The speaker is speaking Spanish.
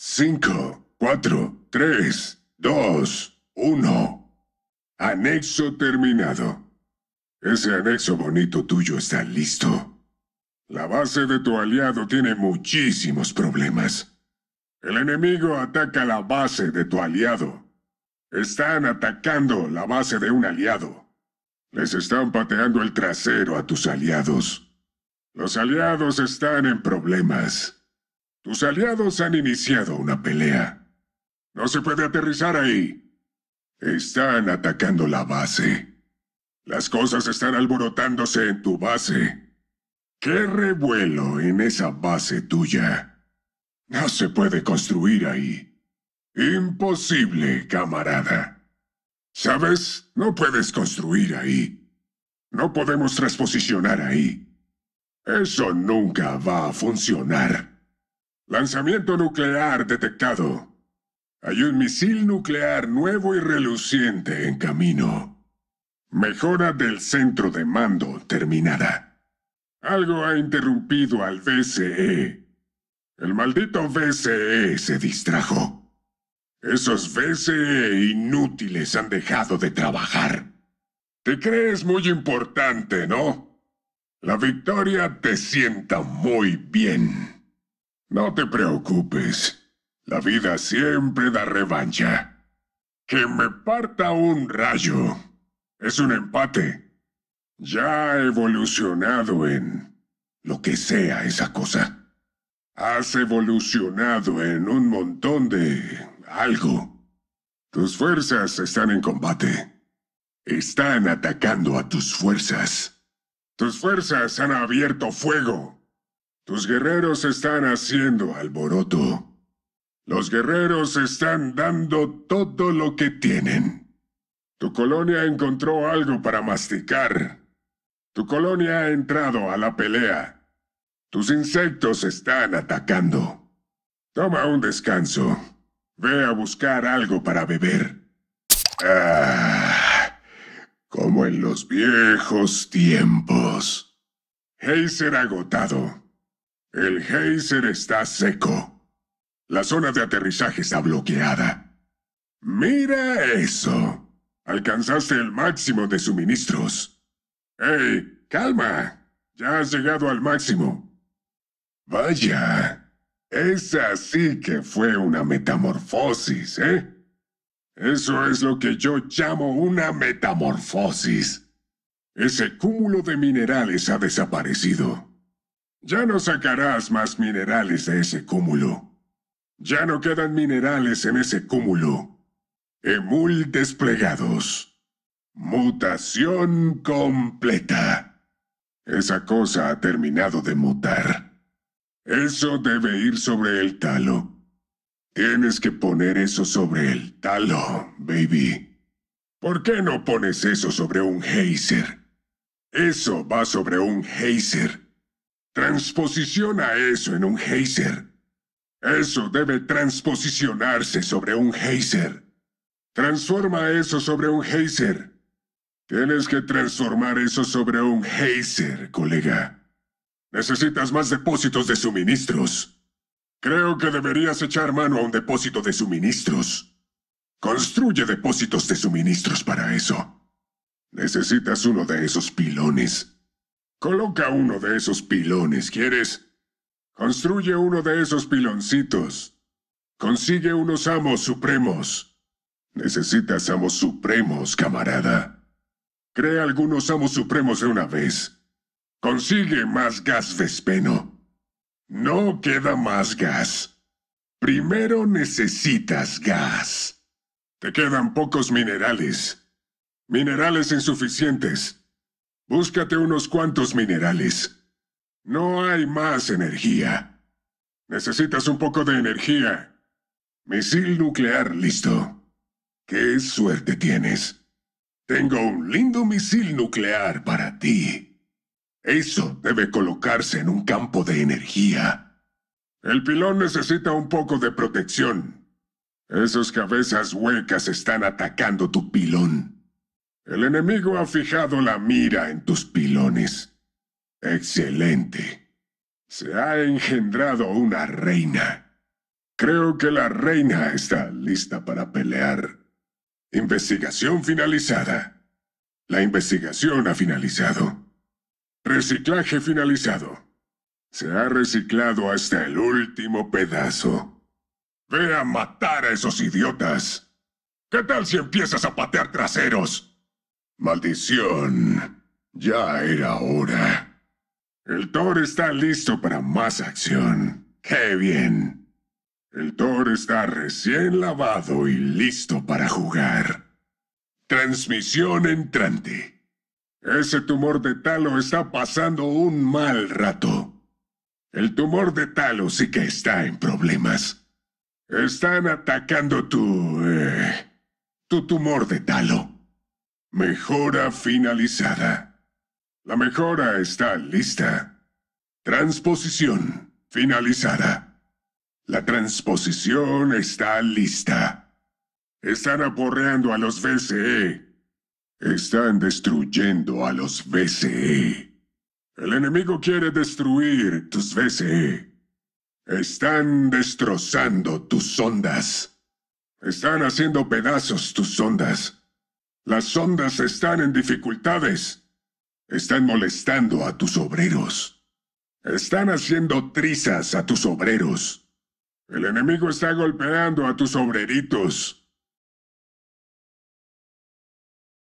5, 4, 3, 2, 1. Anexo terminado. Ese anexo bonito tuyo está listo. La base de tu aliado tiene muchísimos problemas. El enemigo ataca la base de tu aliado. Están atacando la base de un aliado. Les están pateando el trasero a tus aliados. Los aliados están en problemas. Tus aliados han iniciado una pelea. No se puede aterrizar ahí. Están atacando la base. Las cosas están alborotándose en tu base. ¡Qué revuelo en esa base tuya! No se puede construir ahí. Imposible, camarada. ¿Sabes? No puedes construir ahí. No podemos transposicionar ahí. Eso nunca va a funcionar. Lanzamiento nuclear detectado. Hay un misil nuclear nuevo y reluciente en camino. Mejora del centro de mando terminada. Algo ha interrumpido al BCE. El maldito BCE se distrajo. Esos BCE inútiles han dejado de trabajar. Te crees muy importante, ¿no? La victoria te sienta muy bien. No te preocupes. La vida siempre da revancha. Que me parta un rayo. Es un empate. Ya ha evolucionado en... lo que sea esa cosa. Has evolucionado en un montón de... algo. Tus fuerzas están en combate. Están atacando a tus fuerzas. Tus fuerzas han abierto fuego. Tus guerreros están haciendo alboroto. Los guerreros están dando todo lo que tienen. Tu colonia encontró algo para masticar. Tu colonia ha entrado a la pelea. Tus insectos están atacando. Toma un descanso. Ve a buscar algo para beber. Ah, como en los viejos tiempos. será agotado. El geyser está seco. La zona de aterrizaje está bloqueada. Mira eso. Alcanzaste el máximo de suministros. ¡Ey! ¡Calma! Ya has llegado al máximo. Vaya. Esa sí que fue una metamorfosis, ¿eh? Eso es lo que yo llamo una metamorfosis. Ese cúmulo de minerales ha desaparecido. Ya no sacarás más minerales de ese cúmulo. Ya no quedan minerales en ese cúmulo. Emul desplegados. Mutación completa. Esa cosa ha terminado de mutar. Eso debe ir sobre el talo. Tienes que poner eso sobre el talo, baby. ¿Por qué no pones eso sobre un geyser? Eso va sobre un geyser. Transposiciona eso en un geyser. Eso debe transposicionarse sobre un geyser. Transforma eso sobre un geyser. Tienes que transformar eso sobre un geyser, colega. Necesitas más depósitos de suministros. Creo que deberías echar mano a un depósito de suministros. Construye depósitos de suministros para eso. Necesitas uno de esos pilones. Coloca uno de esos pilones, ¿quieres? Construye uno de esos piloncitos. Consigue unos amos supremos. Necesitas amos supremos, camarada. Crea algunos amos supremos de una vez. Consigue más gas vespeno. No queda más gas. Primero necesitas gas. Te quedan pocos minerales. Minerales insuficientes. Búscate unos cuantos minerales. No hay más energía. Necesitas un poco de energía. Misil nuclear listo. ¡Qué suerte tienes! Tengo un lindo misil nuclear para ti. Eso debe colocarse en un campo de energía. El pilón necesita un poco de protección. Esas cabezas huecas están atacando tu pilón. El enemigo ha fijado la mira en tus pilones. Excelente. Se ha engendrado una reina. Creo que la reina está lista para pelear. Investigación finalizada. La investigación ha finalizado. Reciclaje finalizado. Se ha reciclado hasta el último pedazo. Ve a matar a esos idiotas. ¿Qué tal si empiezas a patear traseros? Maldición. Ya era hora. El Thor está listo para más acción. ¡Qué bien! El Thor está recién lavado y listo para jugar. Transmisión entrante. Ese tumor de talo está pasando un mal rato. El tumor de talo sí que está en problemas. Están atacando tu... Eh, tu tumor de talo. Mejora finalizada. La mejora está lista. Transposición finalizada. La transposición está lista. Están aporreando a los BCE. Están destruyendo a los BCE. El enemigo quiere destruir tus BCE. Están destrozando tus ondas. Están haciendo pedazos tus ondas. Las ondas están en dificultades. Están molestando a tus obreros. Están haciendo trizas a tus obreros. El enemigo está golpeando a tus obreritos.